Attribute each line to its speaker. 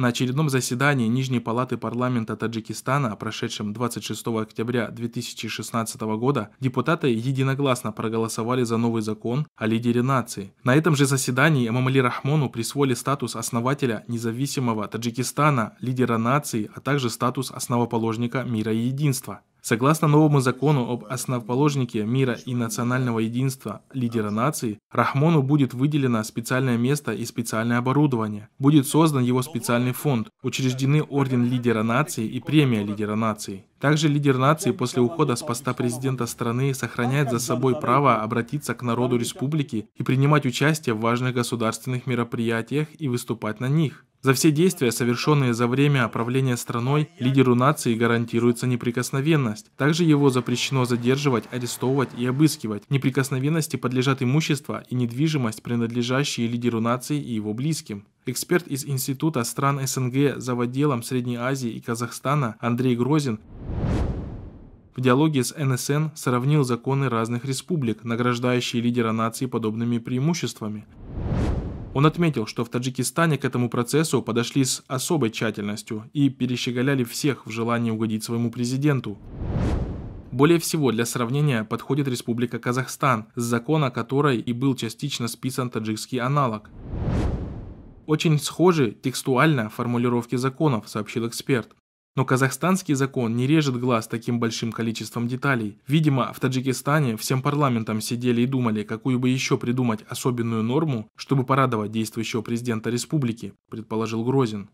Speaker 1: На очередном заседании Нижней палаты парламента Таджикистана, прошедшем 26 октября 2016 года, депутаты единогласно проголосовали за новый закон о лидере нации. На этом же заседании Эмамали Рахмону присвоили статус основателя независимого Таджикистана, лидера нации, а также статус основоположника мира и единства. Согласно новому закону об основоположнике мира и национального единства лидера нации, Рахмону будет выделено специальное место и специальное оборудование. Будет создан его специальный фонд, учреждены орден лидера нации и премия лидера нации. Также лидер нации после ухода с поста президента страны сохраняет за собой право обратиться к народу республики и принимать участие в важных государственных мероприятиях и выступать на них. За все действия, совершенные за время правления страной, лидеру нации гарантируется неприкосновенность. Также его запрещено задерживать, арестовывать и обыскивать. Неприкосновенности подлежат имущество и недвижимость, принадлежащие лидеру нации и его близким. Эксперт из Института стран СНГ за отделом Средней Азии и Казахстана Андрей Грозин в диалоге с НСН сравнил законы разных республик, награждающие лидера нации подобными преимуществами. Он отметил, что в Таджикистане к этому процессу подошли с особой тщательностью и перещеголяли всех в желании угодить своему президенту. Более всего для сравнения подходит Республика Казахстан, с закона которой и был частично списан таджикский аналог. Очень схожи текстуально формулировки законов, сообщил эксперт. Но казахстанский закон не режет глаз таким большим количеством деталей. Видимо, в Таджикистане всем парламентам сидели и думали, какую бы еще придумать особенную норму, чтобы порадовать действующего президента республики, предположил Грозин.